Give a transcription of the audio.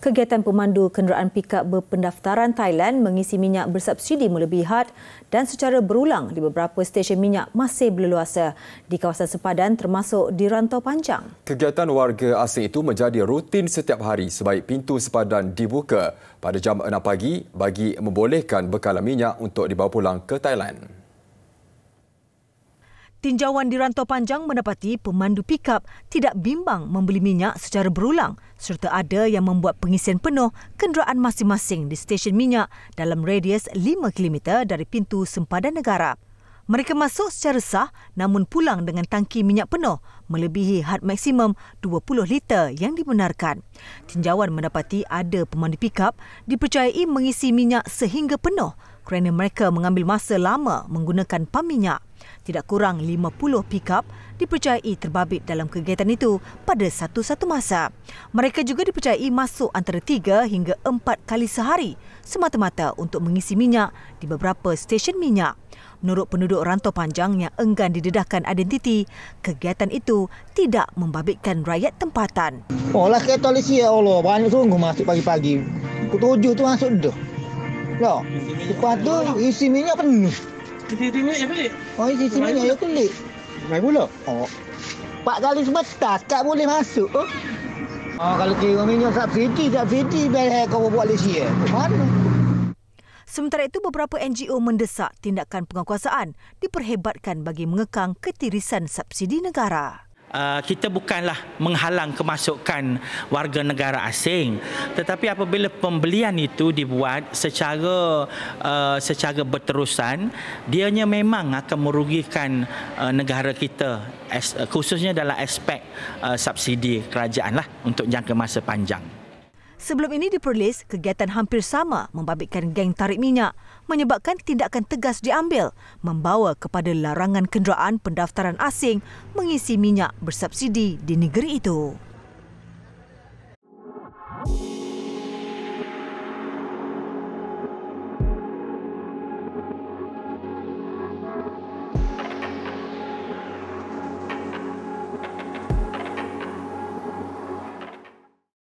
kegiatan pemandu kenderaan pikap berpendaftaran Thailand mengisi minyak bersubsidi melebihi had dan secara berulang di beberapa stesen minyak masih berleluasa di kawasan sepadan termasuk di rantau panjang. Kegiatan warga asing itu menjadi rutin setiap hari sebaik pintu sepadan dibuka pada jam 6 pagi bagi membolehkan bekalan minyak untuk dibawa pulang ke Thailand. Tinjauan di Rantau Panjang mendapati pemandu pikap tidak bimbang membeli minyak secara berulang serta ada yang membuat pengisian penuh kenderaan masing-masing di stesen minyak dalam radius 5 km dari pintu sempadan negara. Mereka masuk secara sah namun pulang dengan tangki minyak penuh melebihi had maksimum 20 liter yang dibenarkan. Tinjauan mendapati ada pemandu pikap dipercayai mengisi minyak sehingga penuh kerana mereka mengambil masa lama menggunakan pam minyak. Tidak kurang 50 up dipercayai terbabit dalam kegiatan itu pada satu-satu masa. Mereka juga dipercayai masuk antara tiga hingga empat kali sehari semata-mata untuk mengisi minyak di beberapa stesen minyak. Menurut penduduk rantau panjang yang enggan didedahkan identiti, kegiatan itu tidak membabitkan rakyat tempatan. Oh lah kereta lisi ya Allah, banyak sungguh masuk pagi-pagi. Pukul tujuh tu masuk dah. Loh, lepas tu isi minyak penuh. RM50 je balik. Oh, rm sini je balik. RM50 pula. Oh. Pak kali sebetas tak tak boleh masuk. Oh. Oh, kalau kira minyak subsidi, subsidi belah kau buat lesi. Eh. Mana? Sementara itu, beberapa NGO mendesak tindakan penguasaan diperhebatkan bagi mengekang ketirisan subsidi negara. Ah, kita bukanlah menghalang kemasukan warga negara asing tetapi apabila pembelian itu dibuat secara uh, secara berterusan dianya memang akan merugikan uh, negara kita khususnya dalam aspek uh, subsidi kerajaanlah untuk jangka masa panjang Sebelum ini di Perlis, kegiatan hampir sama membabitkan geng tarik minyak menyebabkan tindakan tegas diambil membawa kepada larangan kenderaan pendaftaran asing mengisi minyak bersubsidi di negeri itu.